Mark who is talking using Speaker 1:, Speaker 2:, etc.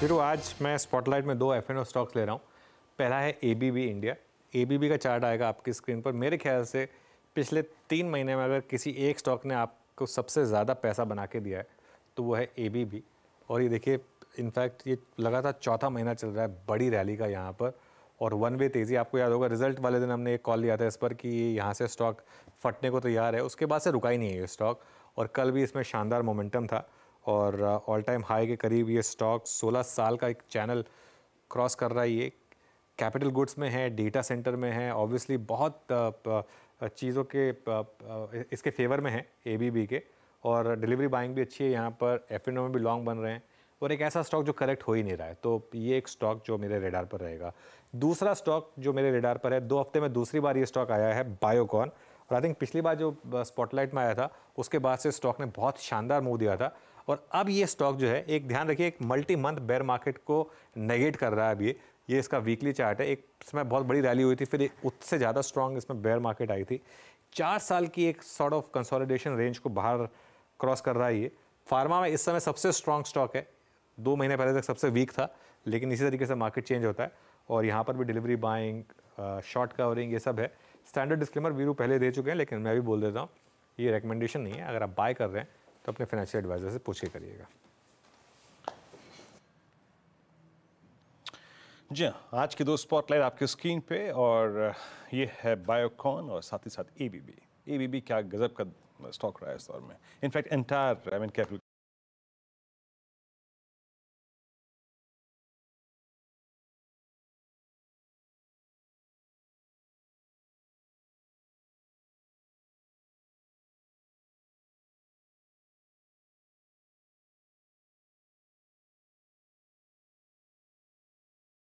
Speaker 1: फिर आज मैं स्पॉटलाइट में दो एफ स्टॉक्स ले रहा हूँ पहला है ए इंडिया ए का चार्ट आएगा आपकी स्क्रीन पर मेरे ख्याल से पिछले तीन महीने में अगर किसी एक स्टॉक ने आपको सबसे ज़्यादा पैसा बना के दिया है तो वो है ए और ये देखिए इनफैक्ट ये लगातार चौथा महीना चल रहा है बड़ी रैली का यहाँ पर और वन वे तेज़ी आपको याद होगा रिजल्ट वाले दिन हमने एक कॉल लिया था इस पर कि यहाँ से स्टॉक फटने को तैयार है उसके बाद से रुका ही नहीं है ये स्टॉक और कल भी इसमें शानदार मोमेंटम था और ऑल टाइम हाई के करीब ये स्टॉक 16 साल का एक चैनल क्रॉस कर रहा है ये कैपिटल गुड्स में है डेटा सेंटर में है ऑब्वियसली बहुत uh, uh, चीज़ों के uh, इसके फेवर में है ए के और डिलीवरी बाइंग भी अच्छी है यहाँ पर एफ में भी लॉन्ग बन रहे हैं और एक ऐसा स्टॉक जो करेक्ट हो ही नहीं रहा है तो ये एक स्टॉक जो मेरे रेडार पर रहेगा दूसरा स्टॉक जो मेरे रेडार पर है दो हफ्ते में दूसरी बार ये स्टॉक आया है बायोकॉन और आई थिंक पिछली बार जो स्पॉटलाइट में आया था उसके बाद से स्टॉक ने बहुत शानदार मूव दिया था और अब ये स्टॉक जो है एक ध्यान रखिए एक मल्टी मंथ बेयर मार्केट को नेगेट कर रहा है अब ये ये इसका वीकली चार्ट है एक इसमें बहुत बड़ी रैली हुई थी फिर उससे ज़्यादा स्ट्रॉन्ग इसमें बेयर मार्केट आई थी चार साल की एक सॉर्ट ऑफ कंसोलिडेशन रेंज को बाहर क्रॉस कर रहा है ये फार्मा में इस समय सबसे स्ट्रॉन्ग स्टॉक है दो महीने पहले तक सबसे वीक था लेकिन इसी तरीके से मार्केट चेंज होता है और यहाँ पर भी डिलीवरी बाइंग शॉर्ट कवरिंग ये सब है स्टैंडर्ड डिस्क्लेमर वीरू पहले दे चुके हैं लेकिन मैं भी बोल देता हूँ ये रिकमेंडेशन नहीं है अगर आप बाय कर रहे हैं तो अपने फाइनेंशियल एडवाइज़र से पूछ के करिएगा
Speaker 2: जी हाँ आज के दो स्पॉटलाइट आपके स्क्रीन पे और ये है बायोकॉन और साथ ही साथ एबीबी एबीबी क्या गजब का स्टॉक रहा है इस दौर में in fact entire I mean capital